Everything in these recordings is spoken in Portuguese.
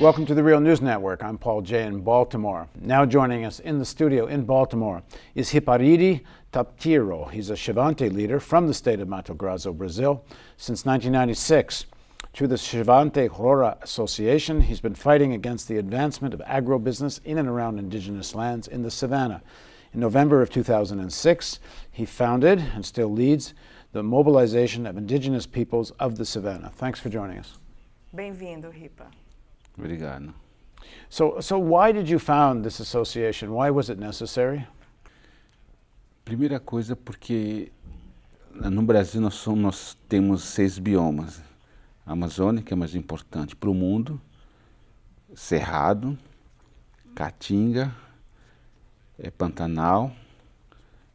Welcome to the Real News Network. I'm Paul Jay in Baltimore. Now joining us in the studio in Baltimore is Hiparidi Taptiro. He's a Chavante leader from the state of Mato Grosso, Brazil, since 1996. Through the Chavante Hora Association, he's been fighting against the advancement of agrobusiness in and around indigenous lands in the savannah. In November of 2006, he founded and still leads the mobilization of indigenous peoples of the savannah. Thanks for joining us. Bem-vindo, Obrigado. So, so why did you found this association? Why was it necessary? Primeira coisa porque no Brasil nós, somos, nós temos seis biomas. A Amazônia, que é mais importante para o mundo, Cerrado, Caatinga, é, Pantanal,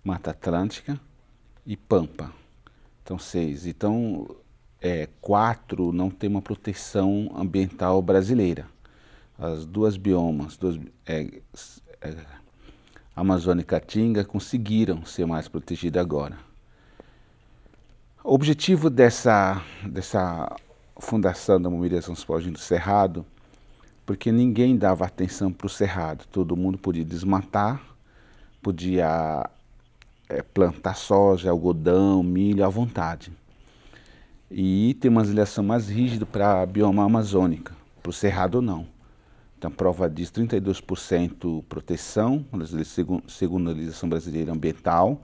Mata Atlântica e Pampa. Então, seis. Então, é, quatro não tem uma proteção ambiental brasileira. As duas biomas, duas, é, é, Amazônia e Caatinga, conseguiram ser mais protegidas agora. O objetivo dessa, dessa fundação da mobilização Sociológica do Cerrado, porque ninguém dava atenção para o Cerrado. Todo mundo podia desmatar, podia é, plantar soja, algodão, milho à vontade e tem uma legislação mais rígida para a bioma amazônica, para o cerrado não. Então, prova diz 32% proteção, segundo a legislação brasileira ambiental,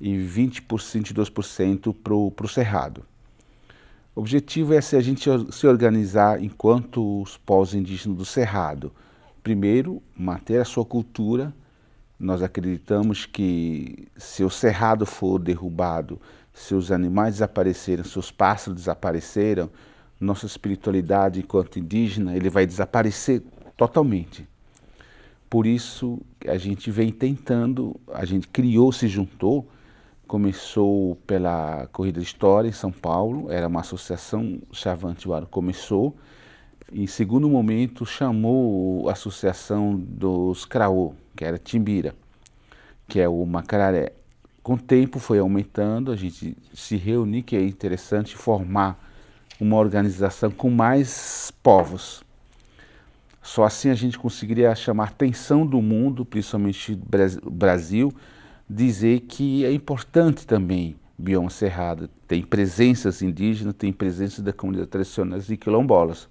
e 20%, 22% para o cerrado. O objetivo é se a gente se organizar enquanto os povos indígenas do cerrado. Primeiro, manter a sua cultura. Nós acreditamos que se o cerrado for derrubado, seus animais desapareceram, seus pássaros desapareceram, nossa espiritualidade enquanto indígena, ele vai desaparecer totalmente. Por isso a gente vem tentando, a gente criou, se juntou, começou pela Corrida de História em São Paulo, era uma associação, Chavante começou, em segundo momento chamou a associação dos Craô, que era Timbira, que é o Macararé com o tempo foi aumentando, a gente se reunir, que é interessante formar uma organização com mais povos. Só assim a gente conseguiria chamar a atenção do mundo, principalmente do Brasil, dizer que é importante também Bioma Cerrado. Tem presenças indígenas, tem presença da comunidade tradicional e quilombolas.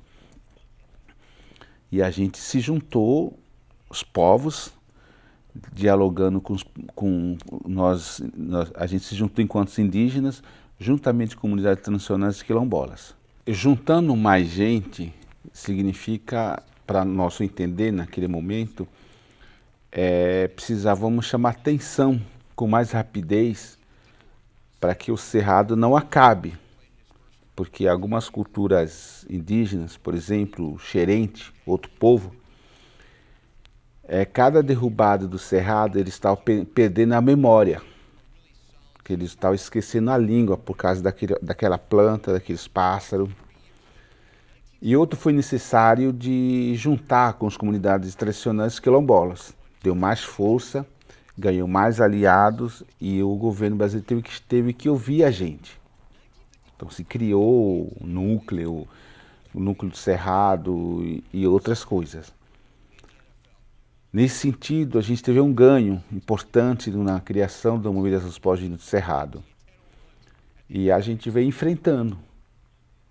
E a gente se juntou, os povos, dialogando com, com nós, nós, a gente se juntou enquanto indígenas, juntamente com comunidades tradicionais quilombolas. Juntando mais gente significa, para nosso entender naquele momento, é, precisávamos chamar atenção com mais rapidez para que o cerrado não acabe, porque algumas culturas indígenas, por exemplo, o xerente, outro povo, é, cada derrubada do cerrado eles estavam pe perdendo a memória, que eles estavam esquecendo a língua por causa daquele, daquela planta, daqueles pássaros. E outro foi necessário de juntar com as comunidades tradicionais quilombolas. Deu mais força, ganhou mais aliados e o governo brasileiro teve que, teve que ouvir a gente. Então se criou o núcleo, o núcleo do Cerrado e, e outras coisas. Nesse sentido, a gente teve um ganho importante na criação do movimento dos pós do Cerrado. E a gente vem enfrentando.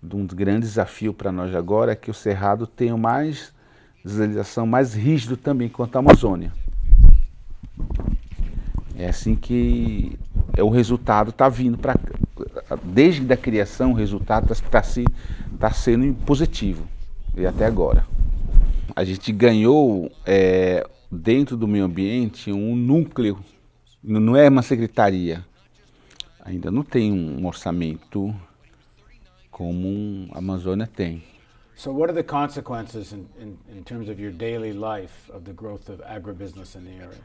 Um grande desafio para nós agora é que o Cerrado tenha mais desalização, mais rígido também quanto a Amazônia. É assim que é o resultado está vindo para desde a criação o resultado está tá se, tá sendo positivo e até agora a gente ganhou é, dentro do meio ambiente um núcleo, não é uma secretaria. Ainda não tem um orçamento como a Amazônia tem. So what are the consequences in, in, in terms of your daily life of the growth of agribusiness in the area?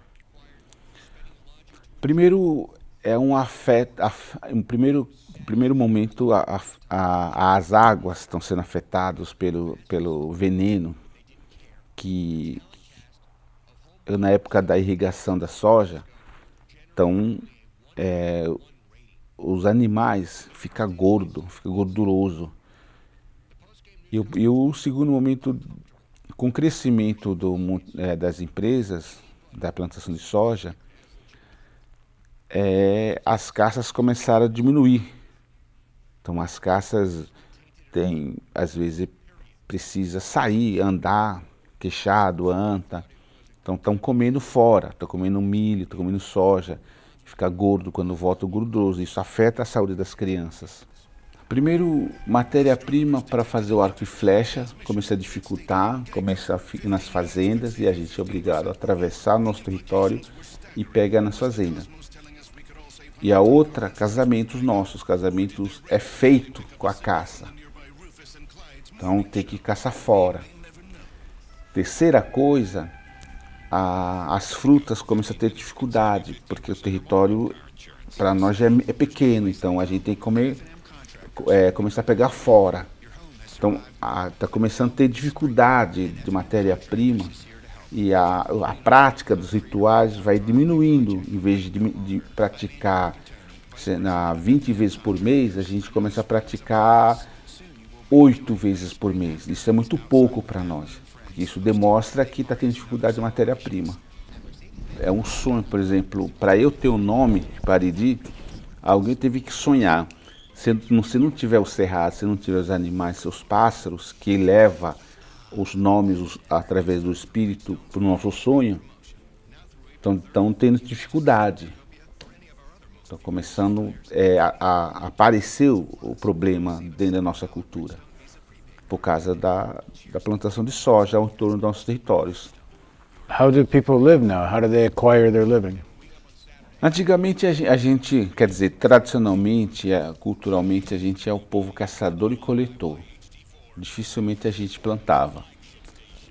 Primeiro é um afeto, af, um primeiro primeiro momento a, a, as águas estão sendo afetadas pelo pelo veneno que na época da irrigação da soja, então é, os animais ficam gordo, fica gorduroso. E, e, o segundo momento, com o crescimento do, é, das empresas, da plantação de soja, é, as caças começaram a diminuir. Então as caças tem, às vezes precisa sair, andar, queixado, anta então estão comendo fora, estão comendo milho, estão comendo soja, fica gordo quando volta gorduroso. Isso afeta a saúde das crianças. Primeiro, matéria-prima para fazer o arco e flecha começa a dificultar, começa a ficar nas fazendas e a gente é obrigado a atravessar nosso território e pega nas fazendas. E a outra, casamentos nossos. Casamentos é feito com a caça. Então tem que caçar fora. Terceira coisa, a, as frutas começam a ter dificuldade, porque o território para nós já é, é, pequeno, então a gente tem que comer, é, começar a pegar fora. Então está começando a ter dificuldade de matéria-prima e a, a prática dos rituais vai diminuindo. Em vez de, de praticar na, 20 vezes por mês, a gente começa a praticar oito vezes por mês. Isso é muito pouco para nós. Isso demonstra que está tendo dificuldade de matéria-prima. É um sonho, por exemplo, para eu ter o um nome Paridi, alguém teve que sonhar. Se se não tiver o cerrado, se não tiver os animais, seus pássaros, que leva os nomes os, através do espírito para o nosso sonho, estão tendo dificuldade. Estão começando é, a, a aparecer o, o problema dentro da nossa cultura por causa da, da plantação de soja em torno dos nossos territórios. How do people live now? How do they acquire their living? Antigamente a gente, quer dizer, tradicionalmente, é, culturalmente, a gente é o povo caçador e coletor. Dificilmente a gente plantava,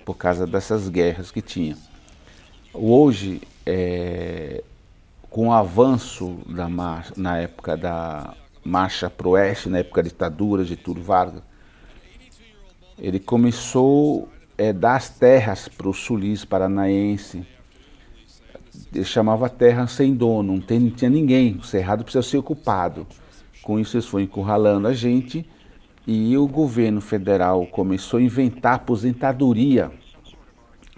por causa dessas guerras que tinha. Hoje, é, com o avanço da marcha, na época da marcha pro oeste, na época da ditadura, de Getúlio Vargas, ele começou a é, dar as terras para o sulis paranaense. Ele chamava terra sem dono, não, tem, não tinha ninguém. O cerrado precisa ser ocupado. Com isso, eles foram encurralando a gente e o governo federal começou a inventar aposentadoria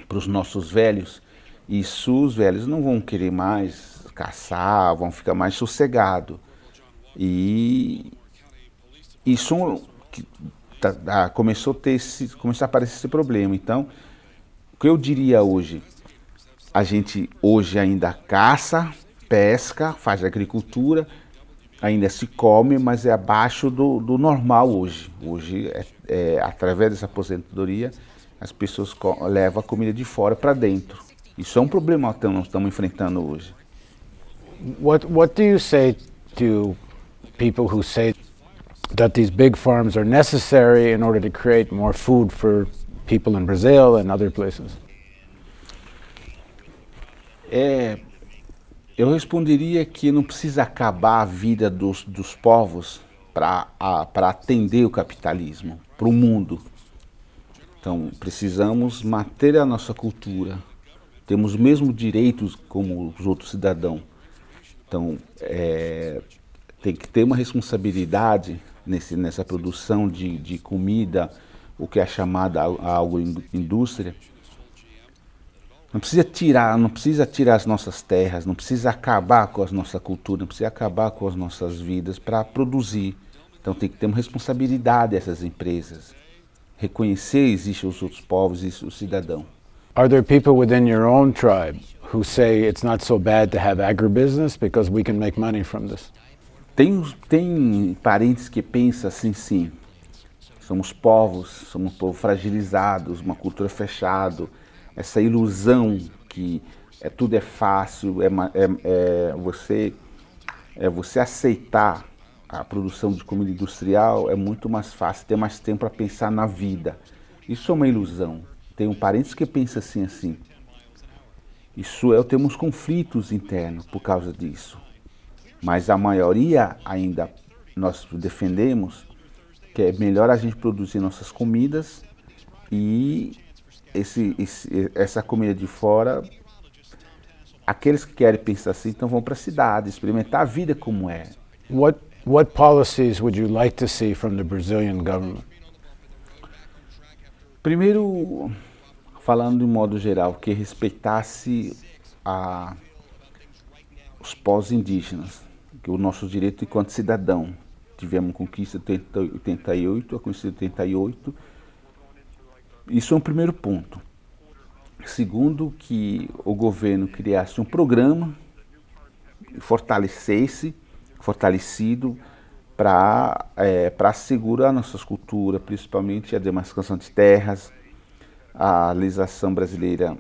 para os nossos velhos. Isso os velhos não vão querer mais caçar, vão ficar mais sossegados. E isso tá, ah, começou a ter esse, começou a aparecer esse problema. Então, o que eu diria hoje? A gente hoje ainda caça, pesca, faz agricultura, ainda se come, mas é abaixo do, do normal hoje. Hoje, é, é, através dessa aposentadoria, as pessoas levam a comida de fora para dentro. Isso é um problema que nós estamos enfrentando hoje. What What do you say to people who say that these big farms are necessary in order to create more food for people in Brazil and other places. É, eu responderia que não precisa acabar a vida dos, dos povos para atender o capitalismo, para o mundo. Então, precisamos manter a nossa cultura. Temos os mesmos direitos como os outros cidadãos. Então, é, tem que ter uma responsabilidade nesse, nessa produção de, de comida, o que é chamada algo indústria. Não precisa tirar, não precisa tirar as nossas terras, não precisa acabar com a nossa cultura, não precisa acabar com as nossas vidas para produzir. Então tem que ter uma responsabilidade essas empresas. Reconhecer existem os outros povos e o cidadão. Are there people within your own tribe who say it's not so bad to have agribusiness because we can make money from this? Tem, tem parentes que pensam assim, sim, somos povos, somos um povo fragilizados, uma cultura fechada, essa ilusão que é, tudo é fácil, é, é, é você, é você aceitar a produção de comida industrial é muito mais fácil, ter mais tempo para pensar na vida. Isso é uma ilusão. um parentes que pensam assim, assim. Isso é, eu tenho uns conflitos internos por causa disso mas a maioria ainda nós defendemos que é melhor a gente produzir nossas comidas e esse, esse, essa comida de fora, aqueles que querem pensar assim, então vão para a cidade, experimentar a vida como é. What what policies would you like to see from the Brazilian government? Primeiro, falando de modo geral, que respeitasse a, os povos indígenas que o nosso direito enquanto cidadão. Tivemos conquista em 88, a conquista de 88. Isso é um primeiro ponto. Segundo, que o governo criasse um programa, fortalecesse, fortalecido, para é, assegurar nossas culturas, principalmente a demarcação de terras, a legislação brasileira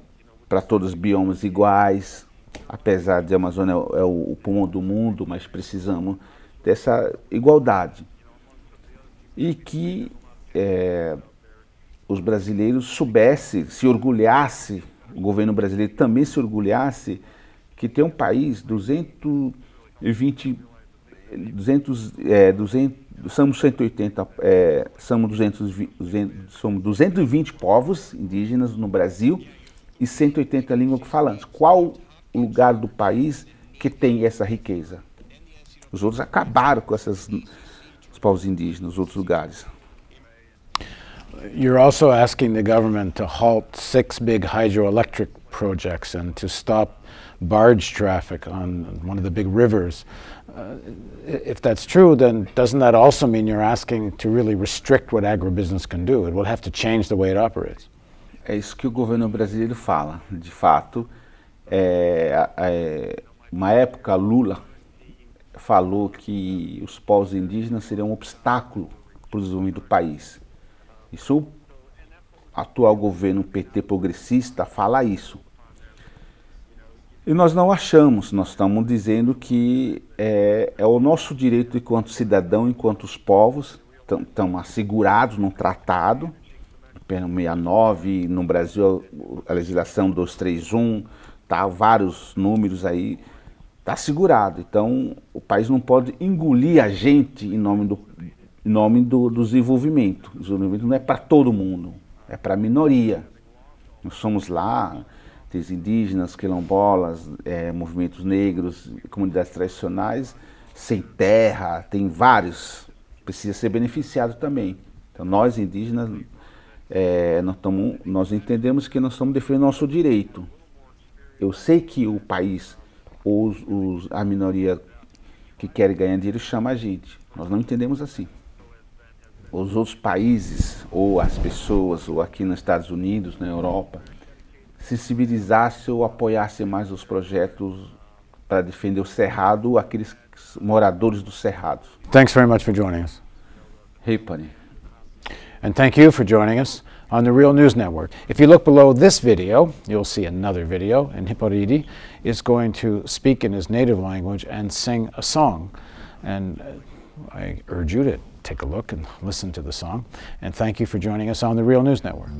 para todos os biomas iguais, apesar de a Amazônia é, é o pulmão do mundo, mas precisamos dessa igualdade. E que é, os brasileiros soubessem, se orgulhasse, o governo brasileiro também se orgulhasse que tem um país 220 200, é, 200 somos 180 é, somos 220, somos 220 povos indígenas no Brasil e 180 línguas falantes. Qual um lugar do país que tem essa riqueza. Os outros acabaram com essas, os povos indígenas, os outros lugares. You're also asking the government to halt six big hydroelectric projects and to stop barge traffic on one of the big rivers. Uh, if that's true, then doesn't that also mean you're asking to really restrict what agribusiness can do? It will have to change the way it operates. É isso que o governo brasileiro fala, de fato. É, é, uma época Lula falou que os povos indígenas seriam um obstáculo para o desenvolvimento do país. Isso o atual governo PT progressista fala isso. E nós não achamos, nós estamos dizendo que é, é o nosso direito enquanto cidadão, enquanto os povos, estão assegurados num tratado, pelo 69, no Brasil a legislação 231, tá vários números aí, tá segurado. Então, o país não pode engolir a gente em nome do, em nome do, do desenvolvimento. O desenvolvimento não é para todo mundo, é para a minoria. Nós somos lá, tem indígenas, quilombolas, é, movimentos negros, comunidades tradicionais, sem terra, tem vários. Precisa ser beneficiado também. Então, nós indígenas, é, nós, tamo, nós entendemos que nós estamos defendendo nosso direito. Eu sei que o país ou os, os, a minoria que quer ganhar dinheiro chama a gente. Nós não entendemos assim. Os outros países, ou as pessoas, ou aqui nos Estados Unidos, na Europa, sensibilizassem ou apoiassem mais os projetos para defender o Cerrado, aqueles moradores do Cerrado. Thanks very much for joining us. Hey, Pani. And thank you for joining us. on the Real News Network. If you look below this video, you'll see another video, and Hipparidi is going to speak in his native language and sing a song. And uh, I urge you to take a look and listen to the song. And thank you for joining us on the Real News Network.